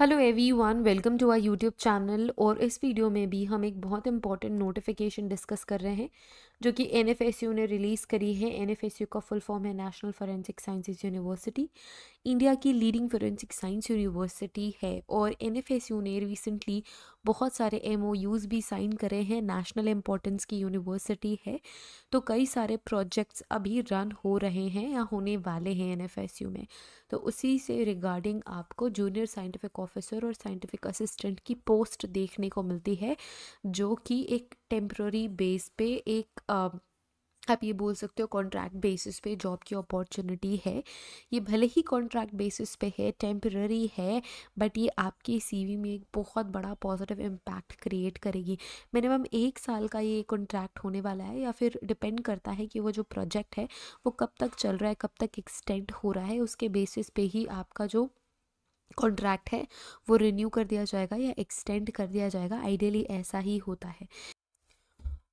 Hello everyone welcome to our YouTube channel और इस video में भी हम एक बहुत इंपॉर्टेंट नोटिफिकेशन डिस्कस कर रहे हैं जो कि एन ने रिलीज़ करी है एन का फुल फॉर्म है national forensic sciences university India की लीडिंग फोरेंसिक साइंस यूनिवर्सिटी है और एन ने रिसेंटली बहुत सारे एम भी साइन करे हैं नेशनल इम्पोर्टेंस की यूनिवर्सिटी है तो कई सारे प्रोजेक्ट्स अभी रन हो रहे हैं या होने वाले हैं एन में तो उसी से रिगार्डिंग आपको जूनियर साइंटिफिक ऑफिसर और साइंटिफिक असिस्टेंट की पोस्ट देखने को मिलती है जो कि एक टेम्प्ररी बेस पे एक आप ये बोल सकते हो कॉन्ट्रैक्ट बेसिस पे जॉब की अपॉर्चुनिटी है ये भले ही कॉन्ट्रैक्ट बेसिस पे है टेम्प्ररी है बट ये आपके सीवी में एक बहुत बड़ा पॉजिटिव इम्पैक्ट क्रिएट करेगी मिनिमम एक साल का ये कॉन्ट्रैक्ट होने वाला है या फिर डिपेंड करता है कि वो जो प्रोजेक्ट है वो कब तक चल रहा है कब तक एक्सटेंड हो रहा है उसके बेसिस पे ही आपका जो कॉन्ट्रैक्ट है वो रिन्यू कर दिया जाएगा या एक्सटेंड कर दिया जाएगा आइडियली ऐसा ही होता है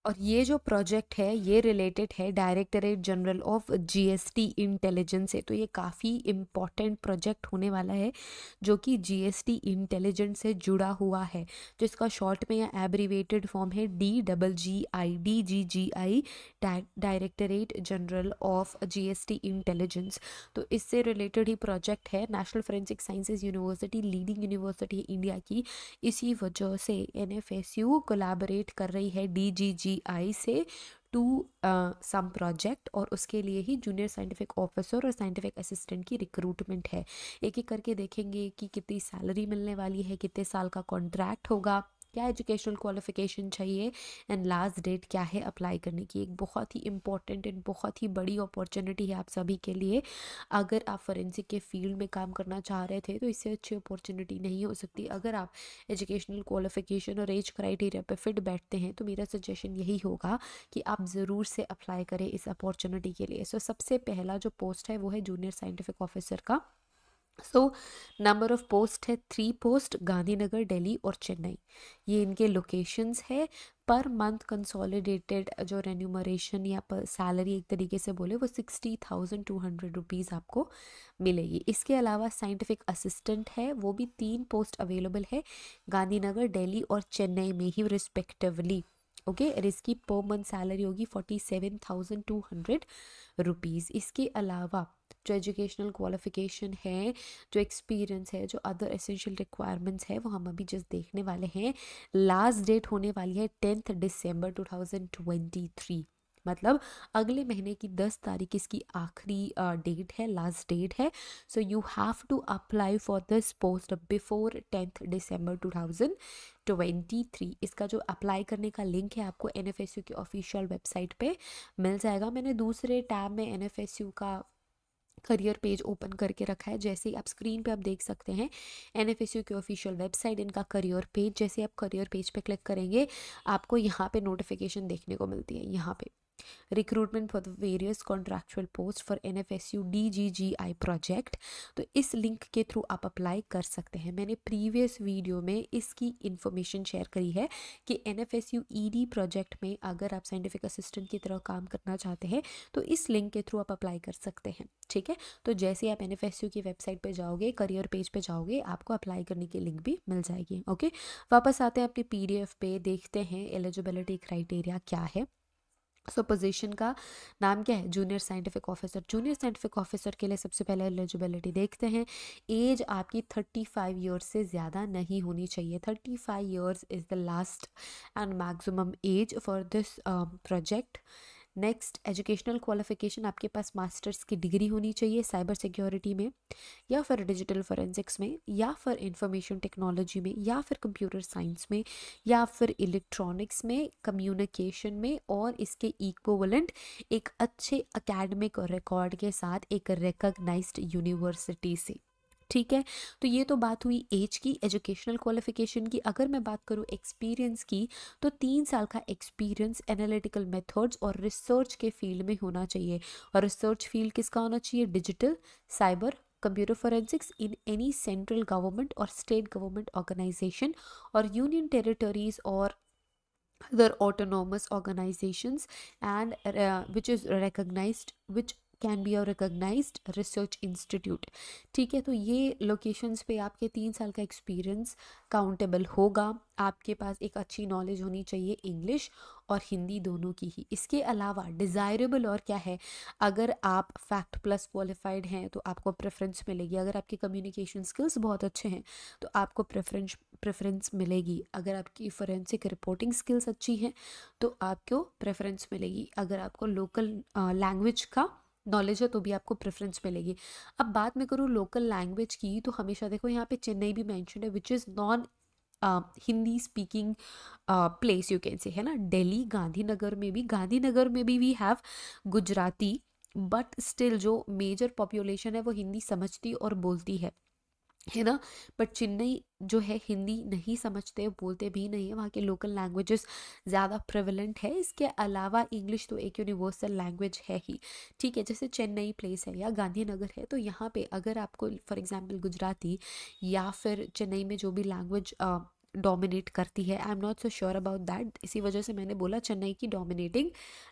और ये जो प्रोजेक्ट है ये रिलेटेड है directorate general of GST intelligence है तो ये काफ़ी इम्पॉर्टेंट प्रोजेक्ट होने वाला है जो कि जीएसटी इंटेलिजेंस से जुड़ा हुआ है जिसका इसका शॉर्ट में या एब्रीवेटेड फॉर्म है D double G I D G G I directorate general of GST intelligence तो इससे रिलेटेड ही प्रोजेक्ट है national forensic sciences university leading university India की इसी वजह से एन एफ कर रही है D G G D I से टू सम प्रोजेक्ट और उसके लिए ही जूनियर साइंटिफिक ऑफिसर और साइंटिफिक असिस्टेंट की रिक्रूटमेंट है एक एक करके देखेंगे कि कितनी सैलरी मिलने वाली है कितने साल का कॉन्ट्रैक्ट होगा क्या एजुकेशनल क्वालिफिकेशन चाहिए एंड लास्ट डेट क्या है अप्लाई करने की एक बहुत ही इंपॉर्टेंट एंड बहुत ही बड़ी अपॉर्चुनिटी है आप सभी के लिए अगर आप फॉरेंसिक के फील्ड में काम करना चाह रहे थे तो इससे अच्छी अपॉर्चुनिटी नहीं हो सकती अगर आप एजुकेशनल क्वालिफिकेशन और एज क्राइटेरिया पर फिट बैठते हैं तो मेरा सजेशन यही होगा कि आप ज़रूर से अप्लाई करें इस अपॉर्चुनिटी के लिए सो so, सबसे पहला जो पोस्ट है वो है जूनियर साइंटिफिक ऑफिसर का सो नंबर ऑफ पोस्ट है थ्री पोस्ट गांधीनगर दिल्ली और चेन्नई ये इनके लोकेशंस है पर मंथ कंसोलिडेटेड जो रेन्यूमरेशन या पर सैलरी एक तरीके से बोले वो sixty thousand two hundred rupees आपको मिलेगी इसके अलावा साइंटिफिक असिस्टेंट है वो भी तीन पोस्ट अवेलेबल है गांधीनगर दिल्ली और चेन्नई में ही रिस्पेक्टिवली ओके okay, और इसकी पर मंथ सैलरी होगी forty seven thousand two hundred rupees इसके अलावा जो एजुकेशनल क्वालिफिकेशन है जो एक्सपीरियंस है जो अदर एसेंशियल रिक्वायरमेंट्स है वो हम अभी जस्ट देखने वाले हैं लास्ट डेट होने वाली है टेंथ दिसंबर 2023 मतलब अगले महीने की दस तारीख इसकी आखिरी डेट है लास्ट डेट है so you have to apply for this post before tenth December twenty three इसका जो अप्लाई करने का लिंक है आपको एन की ऑफिशियल वेबसाइट पे मिल जाएगा मैंने दूसरे टैब में एन का करियर पेज ओपन करके रखा है जैसे आप स्क्रीन पे आप देख सकते हैं एन एफ एस यू की ऑफिशियल वेबसाइट इनका करियर पेज जैसे आप करियर पेज पे क्लिक करेंगे आपको यहाँ पे नोटिफिकेशन देखने को मिलती है यहाँ पे recruitment for the various contractual post for N F S U D G G I project तो इस लिंक के थ्रू आप अप्लाई कर सकते हैं मैंने प्रीवियस वीडियो में इसकी इन्फॉर्मेशन शेयर करी है कि N F S U E D project में अगर आप साइंटिफिक असिस्टेंट की तरह काम करना चाहते हैं तो इस लिंक के थ्रू आप अप्लाई कर सकते हैं ठीक है तो जैसे आप एन एफ एस यू की वेबसाइट पर जाओगे करियर पेज पर जाओगे आपको अप्लाई करने की लिंक भी मिल जाएगी ओके वापस आते हैं अपनी पी डी एफ पे देखते हैं एलिजिबिलिटी क्राइटेरिया क्या है सो so, पोजीशन का नाम क्या है junior scientific officer junior scientific officer के लिए सबसे पहले एलिजिबिलिटी देखते हैं एज आपकी थर्टी फाइव ईयर्स से ज़्यादा नहीं होनी चाहिए thirty five years is the last and maximum age for this project next educational qualification आपके पास मास्टर्स की डिग्री होनी चाहिए साइबर सिक्योरिटी में या फिर डिजिटल फॉरेंसिक्स में या फिर इंफॉर्मेशन टेक्नोलॉजी में या फिर कंप्यूटर साइंस में या फिर इलेक्ट्रॉनिक्स में कम्युनिकेशन में और इसके इक्वलेंट एक अच्छे अकेडमिक रिकॉर्ड के साथ एक रिकगनाइज यूनिवर्सिटी से ठीक है तो ये तो बात हुई एज की एजुकेशनल क्वालिफिकेशन की अगर मैं बात करूँ एक्सपीरियंस की तो तीन साल का एक्सपीरियंस एनालिटिकल मेथड्स और रिसर्च के फील्ड में होना चाहिए और रिसर्च फील्ड किसका होना चाहिए digital cyber computer forensics in any central government और स्टेट गवर्नमेंट ऑर्गेनाइजेशन और यूनियन टेरिटरीज और other autonomous organizations and which is is which can be और रिकोगनाइज रिसर्च इंस्टीट्यूट ठीक है तो ये लोकेशंस पे आपके तीन साल का एक्सपीरियंस काउंटेबल होगा आपके पास एक अच्छी नॉलेज होनी चाहिए इंग्लिश और हिंदी दोनों की ही इसके अलावा डिज़ायरेबल और क्या है अगर आप फैक्ट प्लस क्वालिफाइड हैं तो आपको प्रेफरेंस मिलेगी अगर आपके कम्युनिकेशन स्किल्स बहुत अच्छे हैं तो आपको प्रेफरेंस प्रेफरेंस मिलेगी अगर आपकी फोरेंसिक रिपोर्टिंग स्किल्स अच्छी हैं तो आपको प्रेफरेंस मिलेगी अगर आपको लोकल लैंग्वेज का नॉलेज है तो भी आपको प्रेफरेंस मिलेगी अब बात मैं करूँ लोकल लैंग्वेज की तो हमेशा देखो यहाँ पे चेन्नई भी मैंशन है which is non Hindi speaking place you can say है ना डेली गांधीनगर में भी गांधीनगर में भी we have Gujarati but still जो मेजर पॉपुलेशन है वो हिंदी समझती और बोलती है है ना बट चेन्नई जो है हिंदी नहीं समझते बोलते भी नहीं है वहाँ के लोकल लैंग्वेजेस ज़्यादा प्रिवलेंट है इसके अलावा इंग्लिश तो एक यूनिवर्सल लैंग्वेज है ही ठीक है जैसे चेन्नई प्लेस है या गांधीनगर है तो यहाँ पे अगर आपको फॉर एग्जांपल गुजराती या फिर चेन्नई में जो भी लैंग्वेज डोमिनेट करती है I am not so sure about that इसी वजह से मैंने बोला चेन्नई की डोमिनेटिंग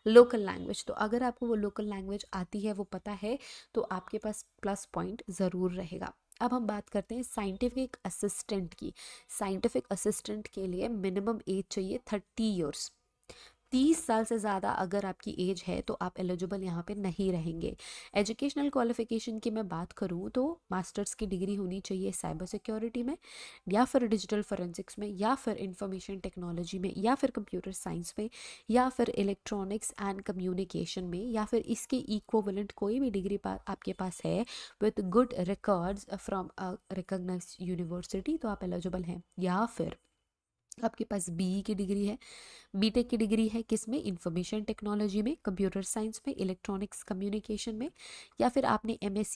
लोकल लैंग्वेज तो अगर आपको वो लोकल लैंग्वेज आती है वो पता है तो आपके पास प्लस पॉइंट ज़रूर रहेगा अब हम बात करते हैं साइंटिफिक असिस्टेंट की साइंटिफिक असिस्टेंट के लिए मिनिमम एज चाहिए थर्टी ईयर्स तीस साल से ज़्यादा अगर आपकी एज है तो आप एलिजिबल यहाँ पे नहीं रहेंगे एजुकेशनल क्वालिफिकेशन की मैं बात करूँ तो मास्टर्स की डिग्री होनी चाहिए साइबर सिक्योरिटी में या फिर डिजिटल फोरेंसिक्स में या फिर इंफॉर्मेशन टेक्नोलॉजी में या फिर कंप्यूटर साइंस में या फिर इलेक्ट्रॉनिक्स एंड कम्युनिकेशन में या फिर इसके इक्वलेंट कोई भी डिग्री पा, आपके पास है with good records from recognize university तो आप एलिजिबल हैं या फिर आपके पास बी की डिग्री है बी की डिग्री है किस में इंफॉर्मेशन टेक्नोलॉजी में कंप्यूटर साइंस में इलेक्ट्रॉनिक्स कम्युनिकेशन में या फिर आपने एम एस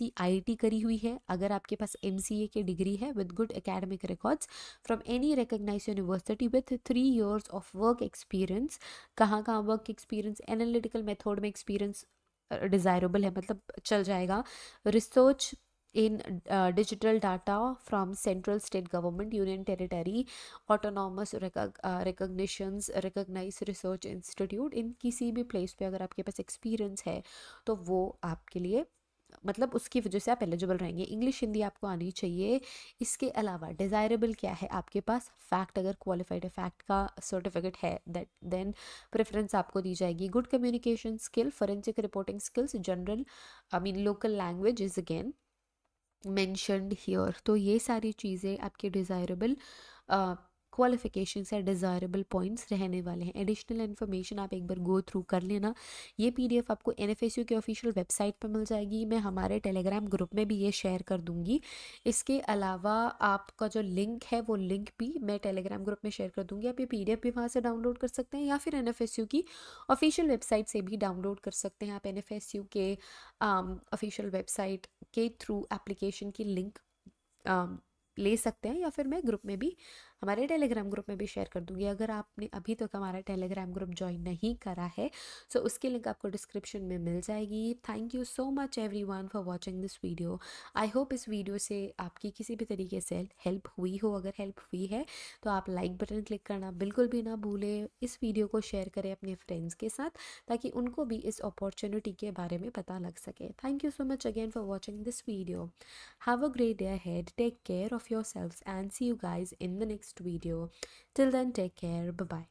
करी हुई है अगर आपके पास एमसीए की डिग्री है with good academic records from any recognize university with three years of work experience कहाँ कहाँ वर्क एक्सपीरियंस एनालिटिकल मेथोड में एक्सपीरियंस डिज़ायरेबल है मतलब चल जाएगा research in uh, digital data from central state government union territory autonomous recog, uh, recognitions research institute in किसी भी place पे अगर आपके पास एक्सपीरियंस है तो वो आपके लिए मतलब उसकी वजह से आप एलिजिबल रहेंगे इंग्लिश हिंदी आपको आनी चाहिए इसके अलावा डिज़ायरेबल क्या है आपके पास फैक्ट अगर क्वालिफाइड है फैक्ट का सर्टिफिकेट है दैट देन प्रेफरेंस आपको दी जाएगी good communication skill forensic reporting skills general I mean local language is again mentioned here तो ये सारी चीज़ें आपके डिज़ायरेबल क्वालिफिकेशन या डिज़ायरेबल पॉइंट्स रहने वाले हैं एडिशनल इन्फॉर्मेशन आप एक बार गो थ्रू कर लेना ये पीडीएफ आपको एन के ऑफिशियल वेबसाइट पर मिल जाएगी मैं हमारे टेलीग्राम ग्रुप में भी ये शेयर कर दूँगी इसके अलावा आपका जो लिंक है वो लिंक भी मैं टेलीग्राम ग्रुप में शेयर कर दूँगी आप ये पी भी वहाँ से डाउनलोड कर सकते हैं या फिर एन की ऑफिशियल वेबसाइट से भी डाउनलोड कर सकते हैं आप एन के ऑफिशियल um, वेबसाइट के थ्रू एप्लीकेशन की लिंक आ, um, ले सकते हैं या फिर मैं ग्रुप में भी हमारे टेलीग्राम ग्रुप में भी शेयर कर दूंगी अगर आपने अभी तक तो हमारा टेलीग्राम ग्रुप ज्वाइन नहीं करा है सो उसकी लिंक आपको डिस्क्रिप्शन में मिल जाएगी thank you so much everyone for watching this video I hope इस वीडियो से आपकी किसी भी तरीके से हेल्प हुई हो अगर हेल्प हुई है तो आप लाइक बटन क्लिक करना बिल्कुल भी ना भूलें इस वीडियो को शेयर करें अपने फ्रेंड्स के साथ ताकि उनको भी इस अपॉर्चुनिटी के बारे में पता लग सके thank you so much again for watching this video have a great day head take care of yourself and see you guys in the next next video. Till then, take care. Bye bye.